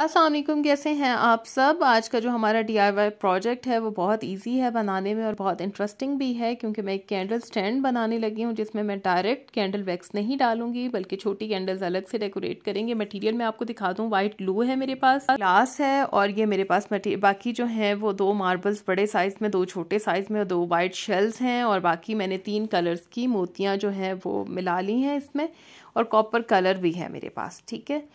असलम कैसे हैं आप सब आज का जो हमारा डी प्रोजेक्ट है वो बहुत इजी है बनाने में और बहुत इंटरेस्टिंग भी है क्योंकि मैं एक कैंडल स्टैंड बनाने लगी हूँ जिसमें मैं डायरेक्ट कैंडल वैक्स नहीं डालूंगी बल्कि छोटी कैंडल्स अलग से डेकोरेट करेंगे मटेरियल मैं आपको दिखा दूँ वाइट ग्लू है मेरे पास ग्लास है और ये मेरे पास बाकी जो है वो दो मार्बल्स बड़े साइज़ में दो छोटे साइज़ में दो वाइट शेल्स हैं और बाकी मैंने तीन कलर्स की मोतियाँ जो हैं वो मिला ली हैं इसमें और कॉपर कलर भी है मेरे पास ठीक है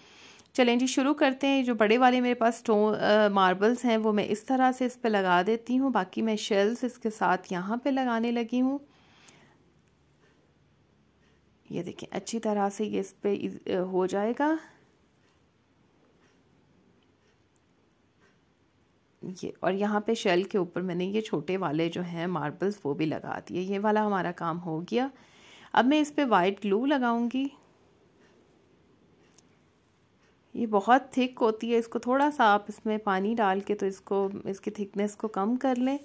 चलें जी शुरू करते हैं जो बड़े वाले मेरे पास स्टोन मार्बल्स हैं वो मैं इस तरह से इस पर लगा देती हूँ बाकी मैं शेल्स इसके साथ यहाँ पे लगाने लगी हूँ ये देखें अच्छी तरह से ये इस पर हो जाएगा ये और यहाँ पे शेल के ऊपर मैंने ये छोटे वाले जो हैं मार्बल्स वो भी लगा दिए ये वाला हमारा काम हो गया अब मैं इस पर वाइट ग्लू लगाऊंगी ये बहुत थिक होती है इसको थोड़ा सा आप इसमें पानी डाल के तो इसको इसकी थिकनेस को कम कर लें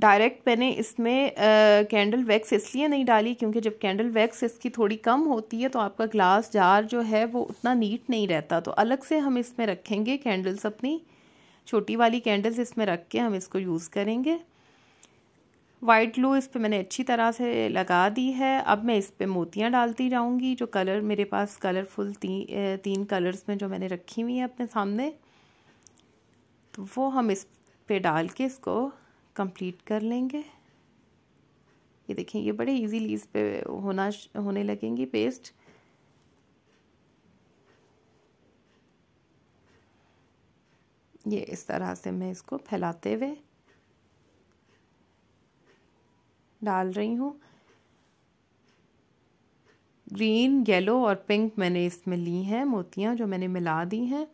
डायरेक्ट मैंने इसमें कैंडल वैक्स इसलिए नहीं डाली क्योंकि जब कैंडल वैक्स इसकी थोड़ी कम होती है तो आपका ग्लास जार जो है वो उतना नीट नहीं रहता तो अलग से हम इसमें रखेंगे कैंडल्स अपनी छोटी वाली कैंडल्स इसमें रख के हम इसको यूज़ करेंगे वाइट ग्लू इस पर मैंने अच्छी तरह से लगा दी है अब मैं इस पर मोतियाँ डालती जाऊँगी जो कलर मेरे पास कलरफुल ती, तीन कलर्स में जो मैंने रखी हुई है अपने सामने तो वो हम इस पे डाल के इसको कंप्लीट कर लेंगे ये देखें ये बड़े इजीली इस पे होना होने लगेंगी पेस्ट ये इस तरह से मैं इसको फैलाते हुए डाल रही हूँ ग्रीन येलो और पिंक मैंने इसमें ली हैं मोतियाँ जो मैंने मिला दी हैं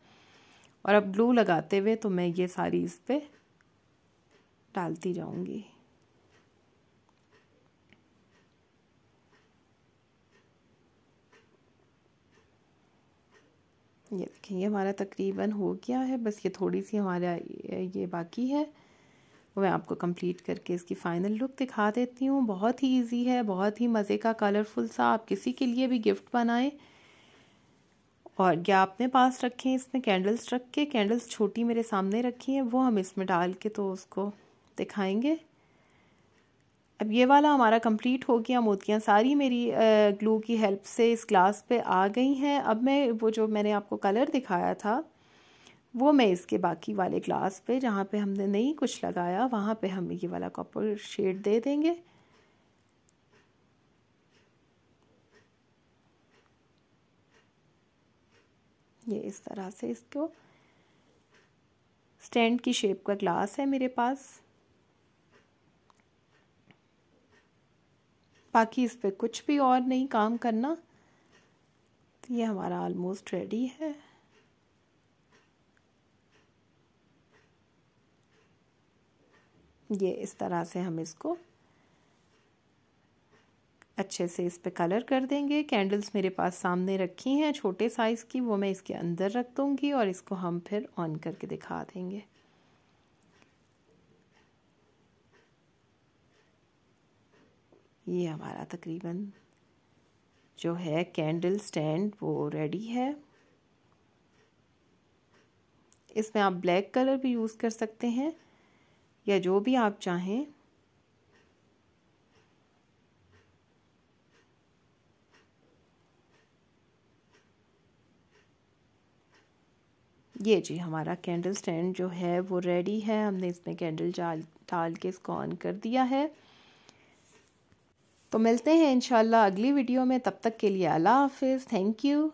और अब ग्लू लगाते हुए तो मैं ये सारी इस पर डालती जाऊँगी ये देखिए हमारा तकरीबन हो गया है बस ये थोड़ी सी हमारा ये बाकी है वो मैं आपको कंप्लीट करके इसकी फ़ाइनल लुक दिखा देती हूँ बहुत ही इजी है बहुत ही मज़े का कलरफुल सा आप किसी के लिए भी गिफ्ट बनाएं और क्या अपने पास रखें इसमें कैंडल्स रख के कैंडल्स छोटी मेरे सामने रखी हैं वो हम इसमें डाल के तो उसको दिखाएंगे अब ये वाला हमारा कंप्लीट हो गया मोतियाँ सारी मेरी ग्लू की हेल्प से इस ग्लास पे आ गई हैं अब मैं वो जो मैंने आपको कलर दिखाया था वो मैं इसके बाकी वाले ग्लास पे जहाँ पे हमने नहीं कुछ लगाया वहाँ पे हम ये वाला कॉपर शेड दे देंगे ये इस तरह से इसको स्टैंड की शेप का ग्लास है मेरे पास बाकी इस पर कुछ भी और नहीं काम करना तो ये हमारा ऑलमोस्ट रेडी है ये इस तरह से हम इसको अच्छे से इस पे कलर कर देंगे कैंडल्स मेरे पास सामने रखी हैं छोटे साइज़ की वो मैं इसके अंदर रख दूँगी और इसको हम फिर ऑन करके दिखा देंगे ये हमारा तकरीबन जो है कैंडल स्टैंड वो रेडी है इसमें आप ब्लैक कलर भी यूज़ कर सकते हैं या जो भी आप चाहें ये जी हमारा कैंडल स्टैंड जो है वो रेडी है हमने इसमें कैंडल डाल डाल के इसको ऑन कर दिया है तो मिलते हैं इनशाला अगली वीडियो में तब तक के लिए अल्लाह हाफिज़ थैंक यू